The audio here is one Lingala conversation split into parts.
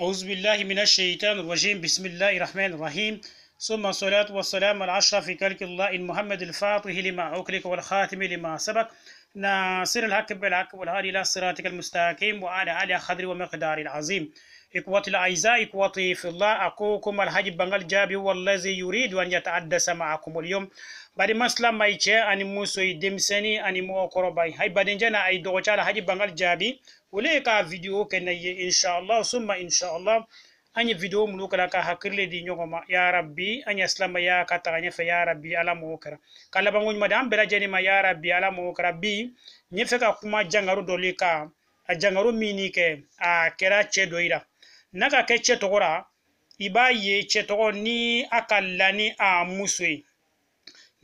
أعوذ بالله من الشيطان الرجيم بسم الله الرحمن الرحيم ثم الصلاة والسلام العشرة في كلك الله محمد الفاتح لما أكلك والخاتم لما سبق ناصر الحق بالحق والهادي إلى صراطك المستقيم وعلى آله خضر ومقدار العظيم إخوتي الأعزاء إخوتي في الله أخوكم bangal jabi جابي والذي يريد أن يتحدث معكم اليوم bari masla mai ce ani demseni i demisɛni ani mɔgɔkɔrɔba hay badenjɛ na ayi dɔgɔcɛ la hadi bangal jaabi olu ka video kɛ na ye inshallah summa inshallah an video mulu ka hakilile di ɲɔgɔn ya rabbi an ye silamaya ka taga ya rabbi ala mɔgɔ kɛra ka labanko ɲuman di ma ya rabbi ala mɔgɔ bi n ye fɛ ka kuma jangaro dɔ a jangaro min a kɛra cɛ naka ka kɛ cɛ tɔgɔ ra i b'a ye cɛ tɔgɔ ni a ka la a muso ye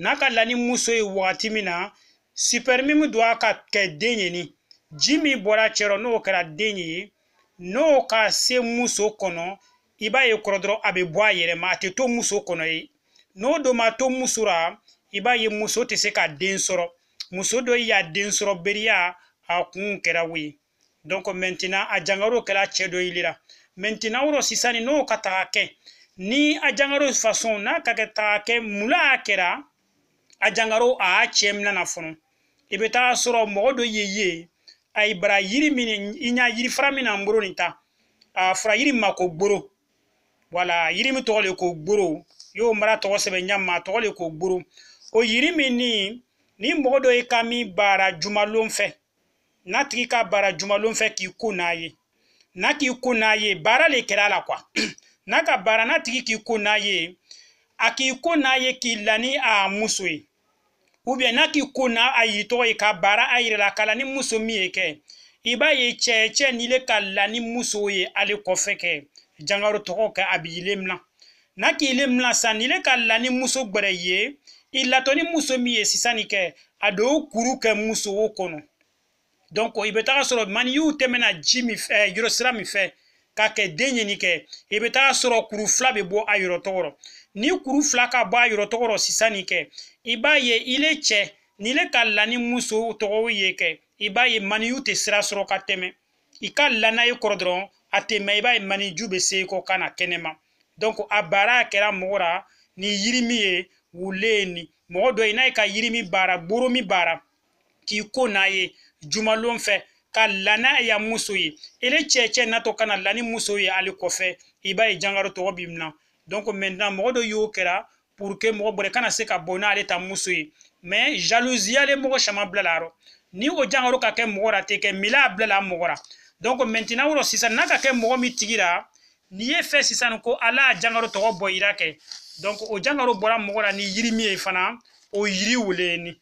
n'a ka la ni muso ye wagati min na supermimu don a ka kɛ den ye ni ji min bɔra cɛ rɔ n'o kɛra den ye n'o ka se muso kɔnɔ i b'a ye kɔrɔ dɔrɔn a bɛ bɔ a yɛrɛ ma a tɛ to muso kɔnɔ ye n'o don ma to muso ra i b'a ye muso tɛ se ka den sɔrɔ muso dɔ y'a den sɔrɔ beriya a kun kɛra o ye donc maintenant a jangaro kɛra cɛ dɔ ye la maintenant woro sisani n'o ka taga kɛ ni a jangaro façon n'a ka kɛ taga kɛ mula a kɛra a jangaro a y'a cɛ minana fɔnɔ i bɛ taa sɔrɔ mɔgɔ dɔ ye ye a ye bara yiri min i ɲa yiri fara min na n bolo nin ta a fura yiri ma ko gboro wala yiri min tɔgɔ le ko gboro y'o mara tɔgɔ sɛbɛn ɲa ma tɔgɔ le ko gboro o yiri min ni ni mɔgɔ dɔ ye ka min bara jumalon fɛ n'a tigi ka bara jumalon fɛ k'i ko n'a ye n'a k'i kun n'a ye baara le kɛra a la kuwa n'a ka baara n'a tigi k'i kun n'a ye a k'i kun n'a ye k'i la ni a muso ye ubiyɛn n'a k'i kun n'a a y'i tɔgɔ ye ka baara a yɛrɛ la k'a la ni muso min ye kɛ i b'a ye cɛ cɛ n'i le ka la ni muso ye ale kɔfɛ kɛ jangaro tɔgɔ kɛ a b'i le mina n'a k'i le mina sisan n'i le ka la ni muso gbɛrɛ ye i latɔ ni muso min ye sisan nin kɛ a do kuru kɛ muso o kɔnɔ donc i bɛ taga sɔrɔ mani y'u tɛmɛna ji min fɛ yɔrɔ sira min fɛ k'a kɛ den ɲini kɛ i bɛ taga sɔrɔ kuru fila bɛ bɔ a yɔrɔ tɔgɔrɔ ni kuru fila ka bɔ a yɔrɔ tɔgɔrɔ sisan nin kɛ i b'a ye ile cɛ ni le ka la ni muso tɔgɔ ye kɛ i b'a ye mani y'u tɛ sira sɔrɔ ka tɛmɛ i ka la n'a ye kɔrɔ dɔrɔn a tɛ mɛn i b'a ye mani ju bɛ se i kɔ ka na kɛnɛma donc a baara kɛra mɔgɔ la ni yiri min ye wule ye nin mɔgɔ dɔ ye n'a ye ka yiri min baara gboro min baara k'i ko n'a ye jumalon fɛ ka lana ya muso ye ele cɛcɛ natɔ kana lani muso ye ale kɔfɛ i b'a ye jangaro tɔgɔ bi mina donc maintenant mɔgɔ dɔ y'o kɛra pour que mɔgɔ bɔrɛ kana se ka bɔ n'ale ta muso ye mais jalousie ale mɔgɔ caman bila la rɔ ni o jangaro ka kɛ mɔgɔ ra tɛ kɛ mila bila la mɔgɔ ra donc maintenant wɔrɔ sisan n'a ka kɛ mɔgɔ min tigi ra n'i ye fɛn sisan ko ala jangaro tɔgɔ bɔ ira kɛ donc o jangaro bɔra mɔgɔ ra ni yiri min ye fana o yiri weleni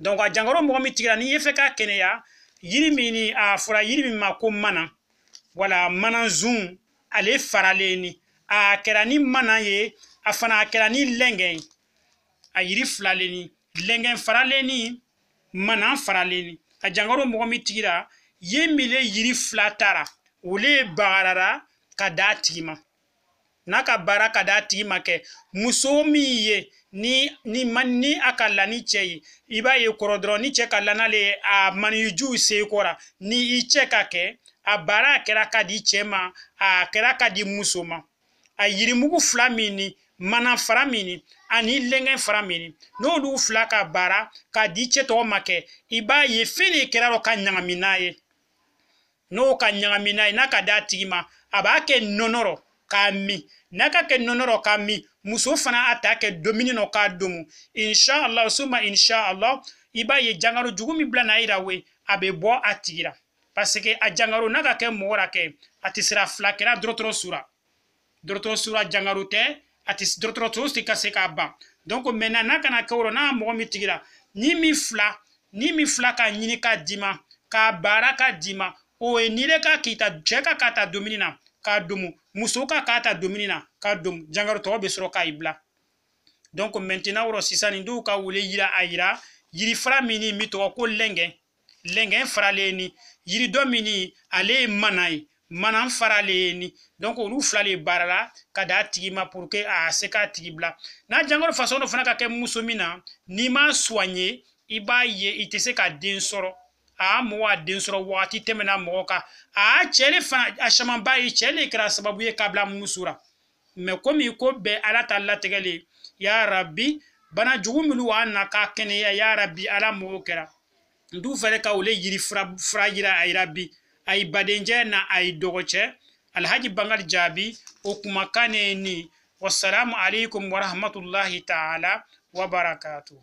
donc a jangaro mɔgɔ min tigɛra n'i ye fɛ k'a kɛnɛya yiri min ni a fɔra yiri min ma ko mana wala mana zun ale faralen ni a kɛra ni mana ye a fana a kɛra ni lɛngɛ ye a yiri filalen ni lɛngɛ faralen ni mana faralen ni a jangaro mɔgɔ min tigira ye min le yiri fila taara o le bagarara ka d'a tigi ma n'a ka baara ka d'a tigi ma kɛ muso min ye ni ni man ni a ka la ni cɛ ye i b'a ye kɔrɔ dɔrɔn ni cɛ ka la n'ale ye a manijuw se kɔra ni i cɛ ka kɛ a baara kɛra ka di cɛ ma a kɛra ka di muso ma a yirimugu fila min ni mana fara min ni ani lɛnkɛ fara min ni n'olu fila ka baara ka di cɛ tɔgɔ ma kɛ i b'a ye fɛn de kɛra dɔ ka ɲagami n'a ye n'o ka ɲagami n'a ye n'a ka d'a tigi ma a b'a kɛ nɔnɔ rɔ k'a min n'a ka kɛ nɔnɔ rɔ k'a min muso fana a ta kɛ domuni nɔ k'a domu inshallah suma inshallah i b'a ye jangaro jugu min bila n'a yira we a bɛ bɔ a tigi la parce que a jangaro n'a ka kɛ mɔgɔ la kɛ a tɛ sira fila kɛra dɔgɔtɔrɔso la dɔgɔtɔrɔso la jangaro tɛ a tɛ dɔgɔtɔrɔso tɛ ka se k'a ban donc maintenant n'a kana kɛ o rɔ n'a mɔgɔ min tigi la ni min fila ni min fila k'a ɲini k'a d'i ma k'a baara k'a d'i ma o ye n'i le ka k'i ta cɛ ka k'a ta domuni na k'a domu muso ka k'a ta domuni na k'a domu jankaro tɔgɔ bɛ sɔrɔ k'a bila donc maintenant yɔrɔ sisan nin dɔw ka wele yira a yira yirifara min ni min tɔgɔ ko lɛngɛ lɛngɛ faralen ni yiri dɔ min ni ale ye mana ye mana faralen ye ni donc olu fila de baara la ka d'a tigi ma pour que a se k'a tigi bila n'a jankaro fasɔn dɔ fana ka kɛ muso min na n'i m'a soigner i b'a ye i tɛ se ka den sɔrɔ aa mɔgɔ a den sɔrɔ wagati tɛmɛna mɔgɔ kan aa cɛ fana ashaman camanba ye cɛ le kɛra sababu ye k'a bila musu ra mɛ komi ko bɛɛ ala ta latigɛlen yarabi bana jugu minnu wa na k'a kɛnɛya yarabi ala mɔgɔ kɛra n t'u fɛrɛ ka ole yiri fura fura yira a yira bi a yi na ayi dɔgɔcɛ alhaji bangali jaabi o kuma ne ye nin wasalamu alaikum warahmatullahi taala wabarakatu.